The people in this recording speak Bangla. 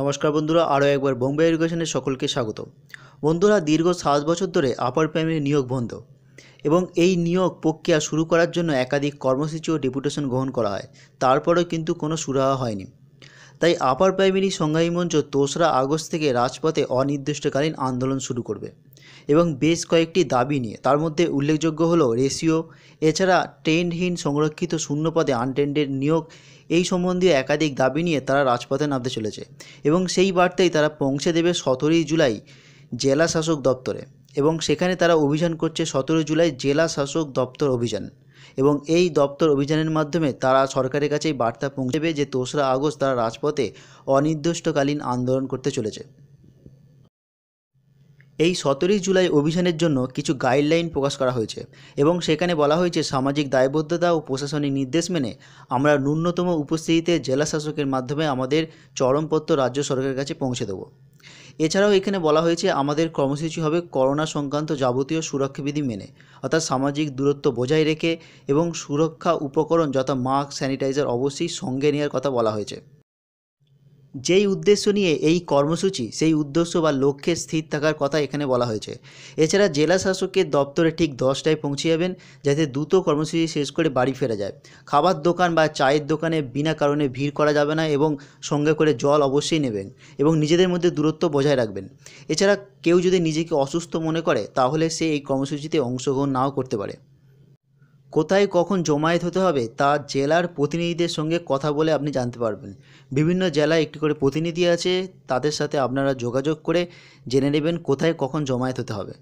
নমস্কার বন্ধুরা আরও একবার বোম্বে এডুকেশনে সকলকে স্বাগত বন্ধুরা দীর্ঘ সাত বছর ধরে আপার প্রাইমারি নিয়োগ বন্ধ এবং এই নিয়োগ প্রক্রিয়া শুরু করার জন্য একাধিক কর্মসূচি ও ডেপুটেশন গ্রহণ করা হয় তারপরেও কিন্তু কোনো সুরাহা হয়নি তাই আপার প্রাইমারি সংগ্রামী মঞ্চ দোসরা আগস্ট থেকে রাজপথে অনির্দিষ্টকালীন আন্দোলন শুরু করবে এবং বেশ কয়েকটি দাবি নিয়ে তার মধ্যে উল্লেখযোগ্য হলো রেশিও এছাড়া ট্রেন্ডহীন সংরক্ষিত শূন্যপদে আনটেন্ডের নিয়োগ এই সম্বন্ধীয় একাধিক দাবি নিয়ে তারা রাজপথে নামতে চলেছে এবং সেই বার্তাই তারা পৌঁছে দেবে সতেরোই জুলাই জেলা শাসক দপ্তরে এবং সেখানে তারা অভিযান করছে সতেরো জুলাই জেলা শাসক দপ্তর অভিযান এবং এই দপ্তর অভিযানের মাধ্যমে তারা সরকারের কাছেই বার্তা পৌঁছবে যে দোসরা আগস্ট তারা রাজপথে অনির্দিষ্টকালীন আন্দোলন করতে চলেছে এই সতেরোই জুলাই অভিযানের জন্য কিছু গাইডলাইন প্রকাশ করা হয়েছে এবং সেখানে বলা হয়েছে সামাজিক দায়বদ্ধতা ও প্রশাসনিক নির্দেশ মেনে আমরা ন্যূনতম উপস্থিতিতে জেলা শাসকের মাধ্যমে আমাদের চরমপত্র রাজ্য সরকারের কাছে পৌঁছে দেবো এছাড়াও এখানে বলা হয়েছে আমাদের কর্মসূচি হবে করোনা সংক্রান্ত যাবতীয় সুরক্ষাবিধি মেনে অর্থাৎ সামাজিক দূরত্ব বজায় রেখে এবং সুরক্ষা উপকরণ যথা মাস্ক স্যানিটাইজার অবশ্যই সঙ্গে নেওয়ার কথা বলা হয়েছে যেই উদ্দেশ্য নিয়ে এই কর্মসূচি সেই উদ্দেশ্য বা লক্ষ্যে স্থির থাকার কথা এখানে বলা হয়েছে এছাড়া জেলা শাসকের দপ্তরে ঠিক দশটায় পৌঁছে যাবেন যাতে দ্রুত কর্মসূচি শেষ করে বাড়ি ফেরা যায় খাবার দোকান বা চায়ের দোকানে বিনা কারণে ভিড় করা যাবে না এবং সঙ্গে করে জল অবশ্যই নেবেন এবং নিজেদের মধ্যে দূরত্ব বজায় রাখবেন এছাড়া কেউ যদি নিজেকে অসুস্থ মনে করে তাহলে সে এই কর্মসূচিতে অংশগ্রহণ নাও করতে পারে কোথায় কখন জমায়েত হতে হবে তা জেলার প্রতিনিধিদের সঙ্গে কথা বলে আপনি জানতে পারবেন বিভিন্ন জেলায় একটি করে প্রতিনিধি আছে তাদের সাথে আপনারা যোগাযোগ করে জেনে নেবেন কোথায় কখন জমায়েত হতে হবে